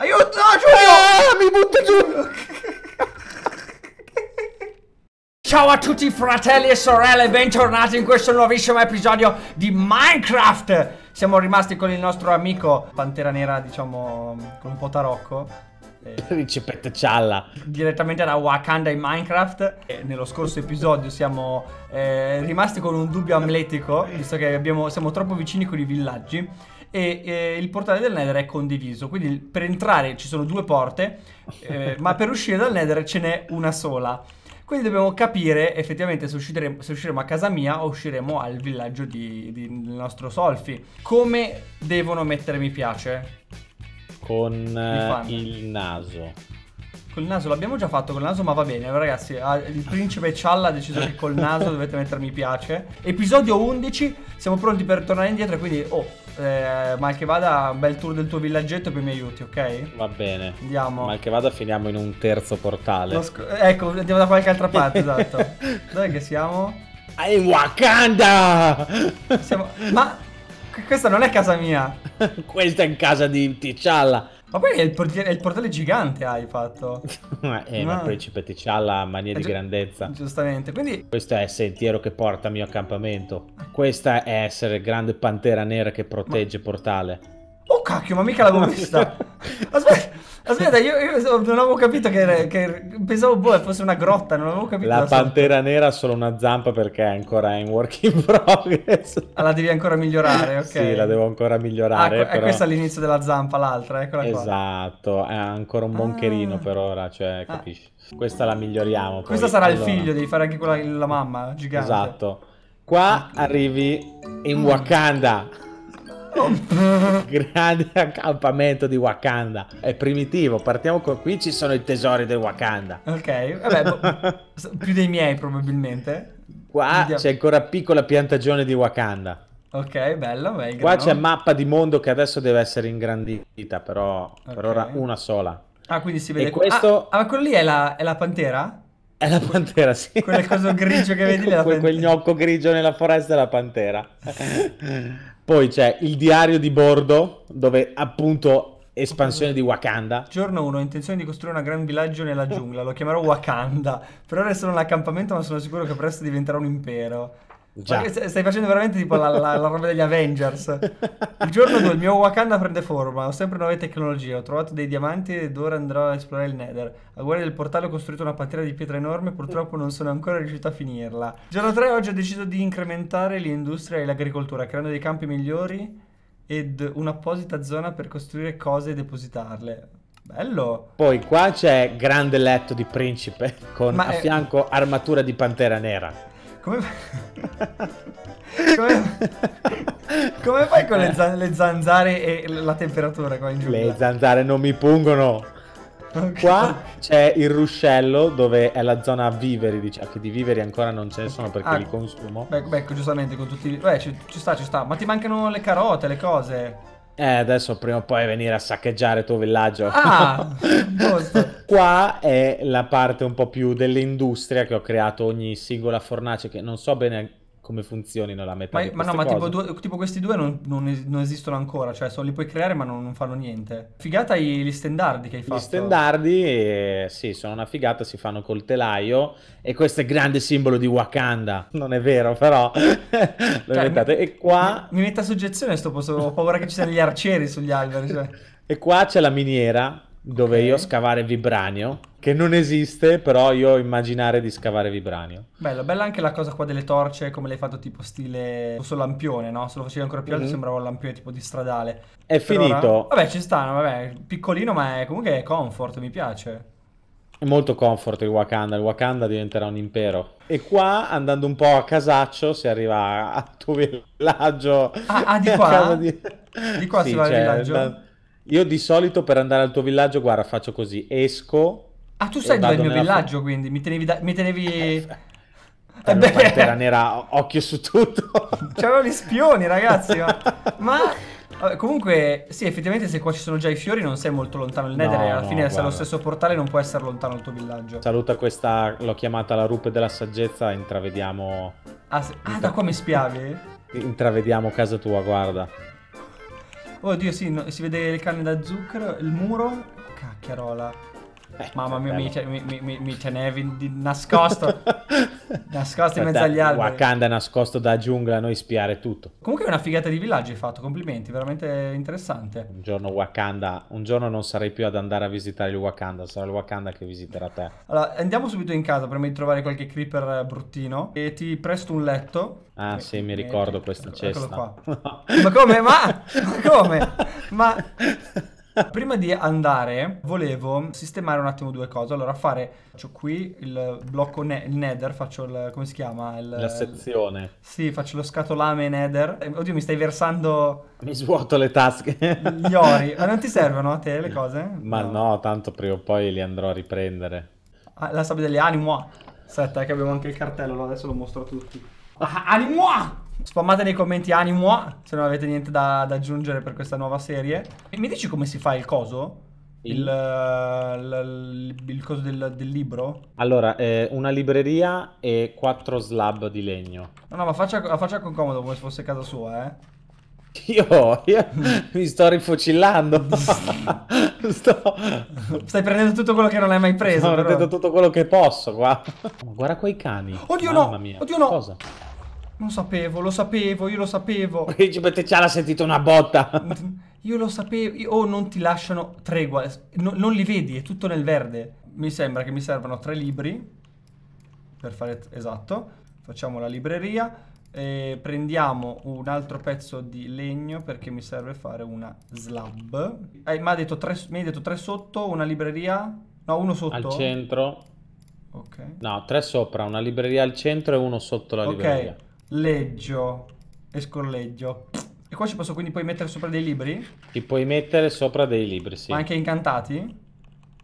Aiuto, no, Giulio! Eh, mi butta giù! Ciao a tutti fratelli e sorelle, bentornati in questo nuovissimo episodio di Minecraft! Siamo rimasti con il nostro amico Pantera Nera, diciamo, con un po' tarocco. Principetta eh, Cialla Direttamente da Wakanda in Minecraft e Nello scorso episodio siamo eh, rimasti con un dubbio amletico Visto che abbiamo, siamo troppo vicini con i villaggi e eh, il portale del Nether è condiviso, quindi per entrare ci sono due porte, eh, ma per uscire dal Nether ce n'è una sola. Quindi dobbiamo capire effettivamente se usciremo, se usciremo a casa mia o usciremo al villaggio di, di, del nostro Solfi. Come devono mettere mi piace? Con eh, il naso. Col naso l'abbiamo già fatto col naso, ma va bene, ragazzi. Ah, il principe Cialla ha deciso che col naso dovete mettermi piace. Episodio 11, siamo pronti per tornare indietro, quindi oh, eh, mal che vada, un bel tour del tuo villaggetto e poi mi aiuti, ok? Va bene. Andiamo. Mal che vada, finiamo in un terzo portale. Sc- ecco, andiamo da qualche altra parte, esatto. Dove che siamo? In Wakanda! Siamo... Ma questa non è casa mia. questa è in casa di T'Challa. Ma poi è il, port è il portale gigante hai fatto. eh, ma, ma principe ti ha la mania di eh, grandezza. Giustamente, quindi... Questo è il sentiero che porta al mio accampamento. Questa è essere grande pantera nera che protegge ma... portale. Oh cacchio, ma mica l'avevo vista. Aspetta, Aspetta, io, io, non avevo capito che, era, che pensavo boh, fosse una grotta, non avevo capito. La, pantera nera ha solo una zampa perché è ancora in work in progress. Ah, la devi ancora migliorare, ok. Sì, la devo ancora migliorare. Ah, però... è questa all'inizio della zampa, l'altra, eccola qua. Esatto, è ancora un moncherino ah. per ora, cioè, ah. capisci? Ah. Questa la miglioriamo. Poi. Questa sarà allora... il figlio, devi fare anche quella la mamma gigante. Esatto. Qua arrivi in Wakanda. Grande accampamento di Wakanda. È primitivo. Partiamo con qui. Ci sono i tesori del Wakanda. Ok, vabbè, boh, più dei miei probabilmente. Qua Vediamo. c'è ancora piccola piantagione di Wakanda. Ok, bello. Beh, Qua c'è mappa di mondo che adesso deve essere ingrandita, però okay. per ora una sola. Ah, quindi si vede. E questo... ah, ah quello lì è la, è la pantera? È la pantera, sì. Quel coso grigio che vedi là. quel gnocco grigio nella foresta è la pantera. Poi c'è il diario di bordo, dove appunto espansione di Wakanda. Giorno 1, ho intenzione di costruire un gran villaggio nella giungla, lo chiamerò Wakanda. Per ora è solo un accampamento, ma sono sicuro che presto diventerà un impero. Stai facendo veramente tipo la, la, la roba degli Avengers. Il giorno 2 il mio Wakanda prende forma. Ho sempre nuove tecnologie. Ho trovato dei diamanti ed ora andrò a esplorare il Nether. A guardia del portale ho costruito una pantera di pietra enorme. Purtroppo non sono ancora riuscito a finirla. Il Giorno 3 oggi ho deciso di incrementare l'industria e l'agricoltura, creando dei campi migliori ed un'apposita zona per costruire cose e depositarle. Bello. Poi qua c'è grande letto di principe con Ma a è... fianco armatura di pantera nera. Come fai? Come... Come fai con le, zan- le, zanzare e la temperatura qua in giù? Le zanzare non mi pungono. Okay. Qua c'è il ruscello dove è la zona viveri, diciamo che di viveri ancora non ce ne sono perché ah, li consumo. Beh, beh, ecco, giustamente con tutti... Beh, ci, ci sta, ci sta. Ma ti mancano le carote, le cose. Eh, adesso prima o poi venire a saccheggiare il tuo villaggio. Ah, giusto. Qua è la parte un po' più dell'industria che ho creato ogni singola fornace che non so bene come funzionino la metà ma, ma no, ma tipo, due, tipo, questi due non, non, non esistono ancora, cioè so, li puoi creare ma non, non, fanno niente. Figata gli standardi che hai fatto. Gli standardi, eh, sì, sono una figata, si fanno col telaio e questo è grande simbolo di Wakanda. Non è vero, però. cioè, mi, e qua... Mi, mi mette a soggezione sto posto, ho paura che ci siano gli arcieri sugli alberi. Cioè. e qua c'è la miniera dove okay. io scavare vibranio, che non esiste, però io immaginare di scavare vibranio. Bello, bella anche la cosa qua delle torce, come l'hai fatto tipo stile solo lampione, no? Se lo facevi ancora più alto mm-hmm. sembrava un lampione tipo di stradale. È per finito. Ora... Vabbè, ci stanno, vabbè, piccolino, ma è... comunque è comfort, mi piace. È molto comfort il Wakanda, il Wakanda diventerà un impero. E qua, andando un po' a casaccio, si arriva a tuo villaggio. Ah, ah di qua? Di... di... qua sì, si va al villaggio? Da io di solito per andare al tuo villaggio, guarda, faccio così, esco... Ah, tu sai dove è il mio villaggio, fa... quindi? Mi tenevi... Da... Mi tenevi... Eh, eh, eh beh... Pantera nera, occhio su tutto. C'erano gli spioni, ragazzi. Ma... ma... Eh, comunque, sì, effettivamente se qua ci sono già i fiori non sei molto lontano il Nether no, e alla fine no, se è lo stesso portale non può essere lontano il tuo villaggio. Saluta questa, l'ho chiamata la rupe della saggezza, intravediamo... Ah, se... ah da qua mi spiavi? Intravediamo casa tua, guarda. Oddio, sì, no, si vede il cane da zucchero, il muro. Cacchiarola. Eh, Mamma mia, bello. mi, cioè, mi, mi, mi, ce n'è di nascosto. Nascosto in mezzo agli alberi. Wakanda è nascosto da giungla, a noi spiare tutto. Comunque è una figata di villaggio hai fatto, complimenti, veramente interessante. Un giorno Wakanda, un giorno non sarei più ad andare a visitare il Wakanda, sarà il Wakanda che visiterà te. Allora, andiamo subito in casa prima di trovare qualche creeper bruttino e ti presto un letto. Ah e, eh, sì, mi ricordo e, questa cesta. Eccolo qua. No. Ma come? Ma, ma come? Ma... Prima di andare, volevo sistemare un attimo due cose. Allora, fare, faccio qui il blocco, ne- il nether, faccio il, come si chiama? Il, la sezione. Il, sì, faccio lo scatolame nether. Eh, oddio, mi stai versando... Mi svuoto le tasche. gli ori. Ma non ti servono a te le cose? Ma no, no tanto prima o poi li andrò a riprendere. Ah, la sabbia degli animo. Aspetta, che abbiamo anche il cartello, adesso lo mostro a tutti. Ah, animo! Spammate nei commenti animo se non avete niente da, da aggiungere per questa nuova serie. E mi dici come si fa il coso? Il, il, il, coso del, del libro? Allora, eh, una libreria e quattro slab di legno. No, no, ma faccia, faccia con comodo come se fosse casa sua, eh. Io, io mi sto rifocillando. sto... Stai prendendo tutto quello che non hai mai preso. Sto prendendo tutto quello che posso qua. guarda quei cani. Oddio Mamma no! Mia. Oddio no! Cosa? Lo sapevo, lo sapevo, io lo sapevo. Principe T'Challa l'ha sentito una botta. Io lo sapevo, O oh, non ti lasciano tregua, no, non li vedi, è tutto nel verde. Mi sembra che mi servano tre libri, per fare esatto. Facciamo la libreria, e prendiamo un altro pezzo di legno perché mi serve fare una slab. Eh, mi, ha detto tre, mi hai detto tre sotto, una libreria? No, uno sotto. Al centro. Ok. No, tre sopra, una libreria al centro e uno sotto la libreria. Ok leggio e scorleggio. E qua ci posso quindi poi mettere sopra dei libri? Ti puoi mettere sopra dei libri, sì. Ma anche incantati?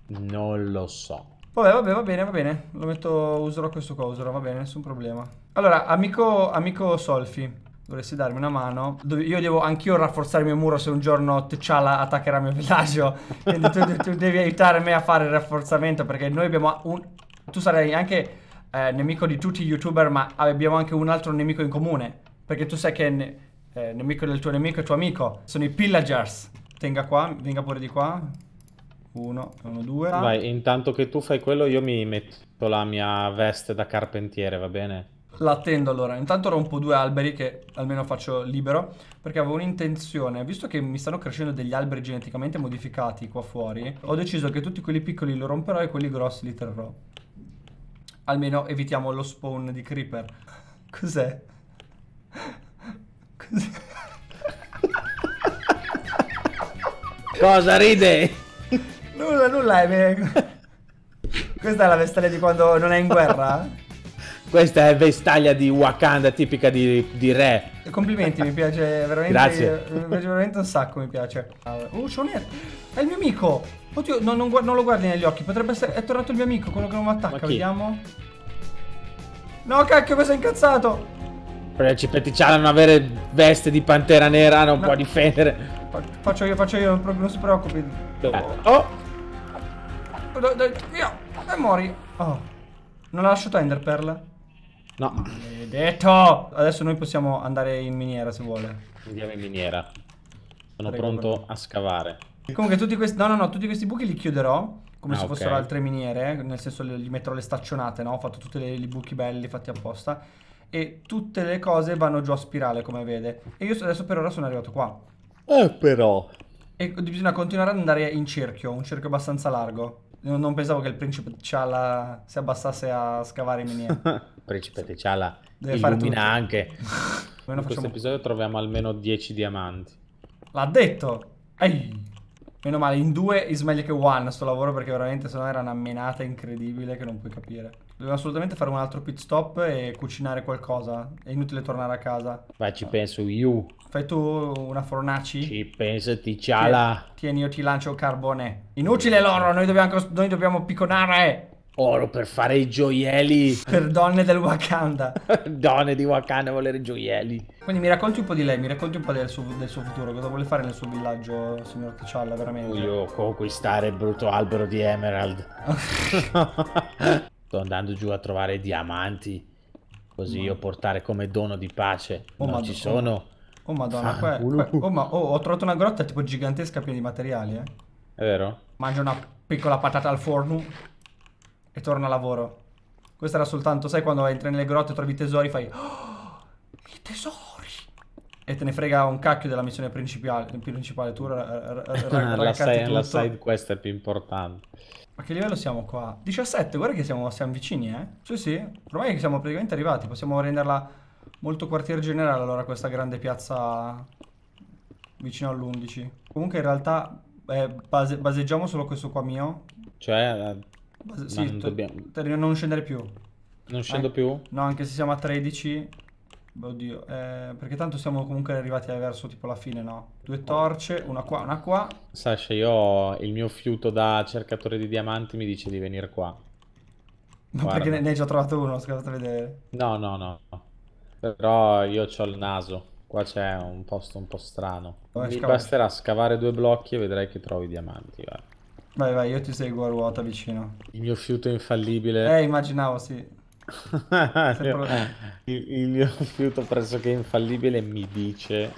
Non lo so. Vabbè, vabbè, va bene, va bene. Lo metto, userò questo qua, userò, va bene, nessun problema. Allora, amico, amico Solfi, dovresti darmi una mano. Io devo anch'io rafforzare il mio muro se un giorno T'Challa attaccherà il mio villaggio. Quindi tu, tu, tu, devi aiutare me a fare il rafforzamento perché noi abbiamo un... Tu sarai anche eh, nemico di tutti i youtuber, ma abbiamo anche un altro nemico in comune. Perché tu sai che ne eh, nemico del tuo nemico è tuo amico. Sono i pillagers. Tenga qua, venga pure di qua. Uno, uno, due. Vai, intanto che tu fai quello io mi metto la mia veste da carpentiere, va bene? L'attendo allora. Intanto rompo due alberi che almeno faccio libero. Perché avevo un'intenzione. Visto che mi stanno crescendo degli alberi geneticamente modificati qua fuori, ho deciso che tutti quelli piccoli li romperò e quelli grossi li terrò. Almeno evitiamo lo spawn di creeper. Cos'è? Cos'è? Cosa ride? Nulla, nulla è... Eh, Questa è la vestaglia di quando non è in guerra? Questa è vestaglia di Wakanda tipica di, di re. Complimenti, mi piace veramente. Grazie. Mi piace veramente un sacco, mi piace. Oh, Uh, Shonet, è il mio amico! Oddio, no, non, non, lo guardi negli occhi. Potrebbe essere. È tornato il mio amico, quello che non mi attacca. Vediamo. No, cacchio, mi sei incazzato. Però ci non avere veste di pantera nera, non no. può difendere. Faccio io, faccio io, non, si preoccupi. Eh, oh! oh. Dai, dai, via! E mori. Oh. Non la lascio Tenderpearl? No. Maledetto! Adesso noi possiamo andare in miniera se vuole. Andiamo in miniera. Sono Prego, pronto a scavare. Comunque tutti questi, no, no, no, tutti questi buchi li chiuderò come ah, se fossero okay. altre miniere, nel senso li metterò le staccionate, no? Ho fatto tutti i buchi belli fatti apposta e tutte le cose vanno giù a spirale come vede. E io adesso per ora sono arrivato qua. Eh però... E bisogna continuare ad andare in cerchio, un cerchio abbastanza largo. Non, non pensavo che il principe T'Challa si abbassasse a scavare i miniere. il principe T'Challa Deve illumina fare anche. In questo episodio troviamo almeno 10 diamanti. L'ha detto! Ehi! Meno male, in due is meglio che one sto lavoro perché veramente sennò era una menata incredibile che non puoi capire. Dobbiamo assolutamente fare un altro pit stop e cucinare qualcosa. È inutile tornare a casa. Ma ci penso io. Fai tu una fornaci? Ci penso, ti ciala. Tieni, io ti lancio il carbone. Inutile loro, noi dobbiamo, noi dobbiamo picconare oro per fare i gioielli. Per donne del Wakanda. donne di Wakanda volere i gioielli. Quindi mi racconti un po' di lei, mi racconti un po' del suo, del suo futuro, cosa vuole fare nel suo villaggio, signor T'Challa, veramente? Io conquistare il brutto albero di Emerald. Sto andando giù a trovare diamanti, così ma... io portare come dono di pace. Oh, non ci sono. Oh, oh madonna, qua, qua, oh, ma, oh, ho trovato una grotta tipo gigantesca piena di materiali, eh. È vero? Mangio una piccola patata al forno e torna a lavoro. Questo era soltanto, sai quando entri nelle grotte e trovi i tesori fai oh, I tesori! E te ne frega un cacchio della missione principale, principale. tu la, la side quest è più importante. Ma che livello siamo qua? 17, guarda che siamo, siamo vicini, eh? Sì, sì, ormai siamo praticamente arrivati, possiamo renderla molto quartier generale allora questa grande piazza vicino all'11. Comunque in realtà eh, base, baseggiamo solo questo qua mio. Cioè eh, sì, non, dobbiamo... non scendere più. Non eh? scendo anche... più? No, anche se siamo a 13. Oddio, eh, perché tanto siamo comunque arrivati verso tipo la fine, no? Due torce, una qua, una qua. Sasha, io ho il mio fiuto da cercatore di diamanti mi dice di venire qua. Ma Guarda. perché ne hai già trovato uno, scusate a vedere. No, no, no. Però io ho il naso. Qua c'è un posto un po' strano. Dove Mi basterà scavare due blocchi e vedrai che trovi diamanti, guarda. Vai, vai, io ti seguo a ruota vicino. Il mio fiuto è infallibile. Eh, immaginavo, sì. il, il mio fiuto pressoché infallibile mi dice...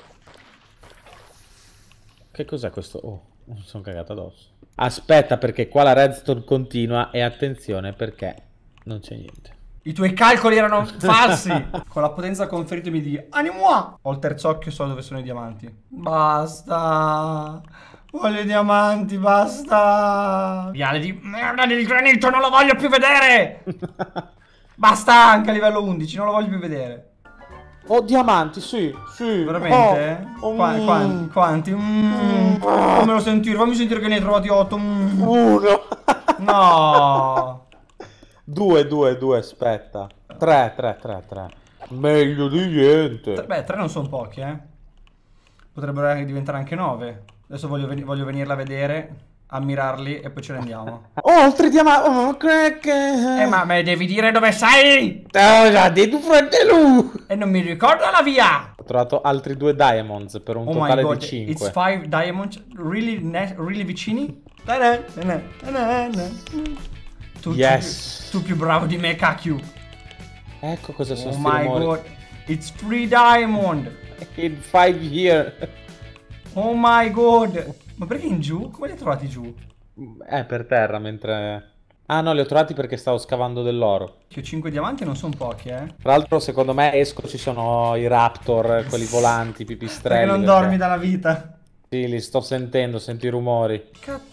Che cos'è questo? Oh, mi sono cagato addosso. Aspetta, perché qua la redstone continua e attenzione perché non c'è niente. I tuoi calcoli erano falsi! Con la potenza conferitemi di Animoa! Ho il terzo occhio so dove sono i diamanti. Basta! Voglio i diamanti, basta! Viale di merda di granito, non lo voglio più vedere! basta anche a livello 11, non lo voglio più vedere. oh, diamanti, sì, sì. Veramente? Oh, oh, Qua mm. quanti? quanti? Mm. Fammelo sentire, fammi sentire che ne hai trovati 8. Mm. Uno. no. Due, due, due, aspetta. Tre, tre, tre, tre. Meglio di niente. Beh, tre non sono pochi, eh. Potrebbero diventare anche nove. Adesso voglio, ven- voglio venirla a vedere, ammirarli e poi ce ne andiamo. Oltre ti amavo, oh, oh crack. Eh, ma me devi dire dove sei! Oh, già, di tu fratello! E non mi ricordo la via! Ho trovato altri due diamonds per un oh totale God, di 5. It's five diamonds, really, really vicini? Tu, yes. tu, tu più bravo di me, cacchio. Ecco cosa sono stato oh my rumori. god, it's three diamond. In five years! Oh my god! Ma perché in giù? Come li hai trovati giù? Eh, per terra, mentre... Ah no, li ho trovati perché stavo scavando dell'oro. Che 5 diamanti non sono pochi, eh. Tra l'altro, secondo me, esco ci sono i raptor, quelli volanti, i pipistrelli. Perché non perché... dormi dalla vita. Sì, li sto sentendo, senti i rumori. Cazzo.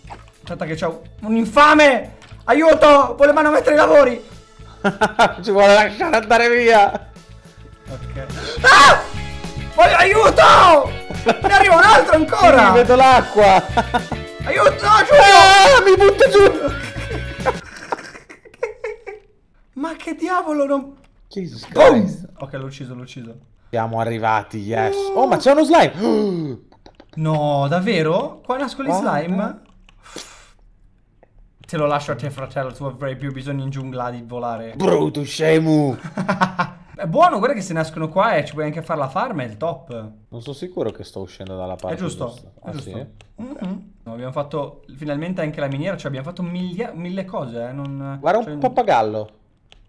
Aspetta che c'è un infame! Aiuto! Vuole manomettere i lavori! ci vuole lasciare andare via! Ok. Ah! Aiuto! Ne arriva un altro ancora! Sì, vedo l'acqua! Aiuto! No, Giulio! Ah, mi butto giù! Ma che diavolo non... Jesus Christ! Ok, l'ho ucciso, l'ho ucciso. Siamo arrivati, yes! Oh, oh ma c'è uno slime! No, davvero? Qua nascono gli slime? Eh? Te lo lascio a te, fratello, tu avrai più bisogno in giungla di volare. Bruto scemo! È buono, guarda che se nascono qua e ci puoi anche fare la farm, è il top. Non sono sicuro che sto uscendo dalla parte È giusto, giusta. è ah, giusto. Sì? Mm -hmm. no, abbiamo fatto finalmente anche la miniera, cioè abbiamo fatto mille cose, eh. non... Guarda cioè, un pappagallo.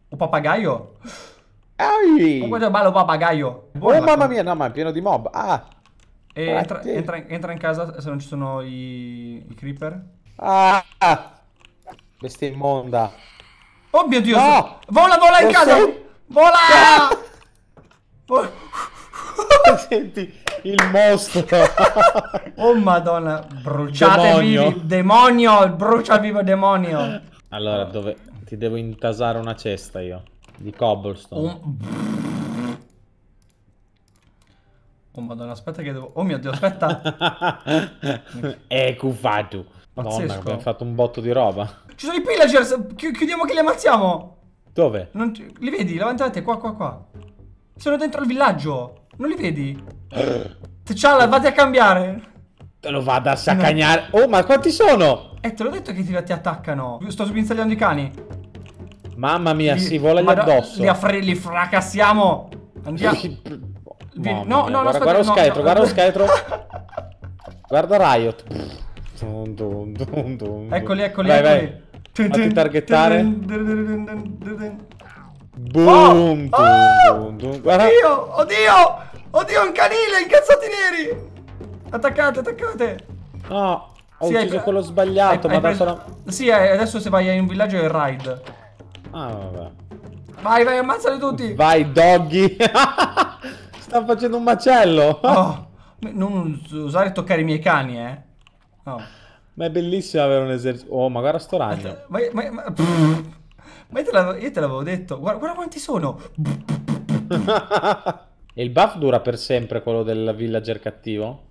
Un pappagaio? Ai! Ma guarda, bello papagaio. Buono, oh mamma mia, no, ma è pieno di mob. Ah! E ah, entra, entra, entra, in casa se non ci sono i, i creeper. Ah! Bestia ah! immonda. Oh mio Dio! No! Vola, vola in Lo casa! Sei... Vola! Senti il mostro. oh madonna, bruciatevi demonio. demonio, brucia vivo demonio. Allora, dove ti devo intasare una cesta io di cobblestone. Oh, oh madonna, aspetta che devo Oh mio Dio, aspetta. Ecufatu. Eh, Pazzesco. Madonna, abbiamo fatto un botto di roba. Ci sono i pillagers, Chi chiudiamo che li ammazziamo. Dove? Non, li vedi? Levantate, qua, qua, qua. Sono dentro il villaggio. Non li vedi? T'ciala, vate a cambiare. Te lo vado a saccagnare. No. Oh, ma quanti sono? Eh, te l'ho detto che ti, ti attaccano. Sto sguinzagliando i cani. Mamma mia, li, si vola gli addosso. Li, affre, li fracassiamo. Andiamo. no, no, no, guarda, aspetta, guarda lo scheletro, guarda lo scheletro. guarda Riot. Dun, dun, dun, eccoli, eccoli, vai, eccoli. Vai. Fatti targettare. Boom, oh, ah! boom, Guarda. Oddio, oddio, oddio, un canile, incazzati neri. Attaccate, attaccate. No, ho sì, ucciso hai... quello sbagliato, hai, ma adesso... Preso... Sì, adesso se vai in un villaggio è il raid. Ah, vabbè. Vai, vai, ammazzali tutti. Vai, doggy. Sta facendo un macello. Oh, non usare e toccare i miei cani, eh. No. Ma è bellissimo avere un esercizio. Oh, ma guarda sto ragno. Ma, ma, ma, pff, ma io te l'avevo detto. Guarda, guarda, quanti sono. e il buff dura per sempre quello del villager cattivo?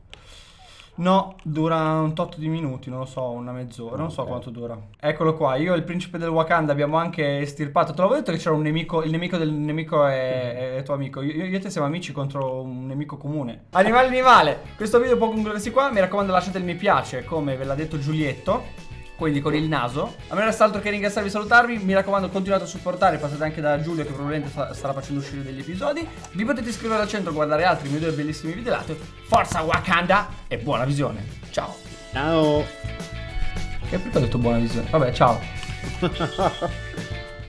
No, dura un tot di minuti, non lo so, una mezz'ora, non so quanto dura. Eccolo qua, io e il principe del Wakanda abbiamo anche estirpato. Te l'avevo detto che c'era un nemico, il nemico del nemico è, è tuo amico. Io, io, e te siamo amici contro un nemico comune. Animale animale, questo video può concludersi qua, mi raccomando lasciate il mi piace, come ve l'ha detto Giulietto quindi con il naso. A me non resta altro che ringraziarvi e salutarvi. Mi raccomando, continuate a supportare. Passate anche da Giulio, che probabilmente fa, starà facendo uscire degli episodi. Vi potete iscrivere al centro, guardare altri miei due bellissimi video. Forza Wakanda e buona visione. Ciao. Ciao. Che perché ho detto buona visione? Vabbè, ciao.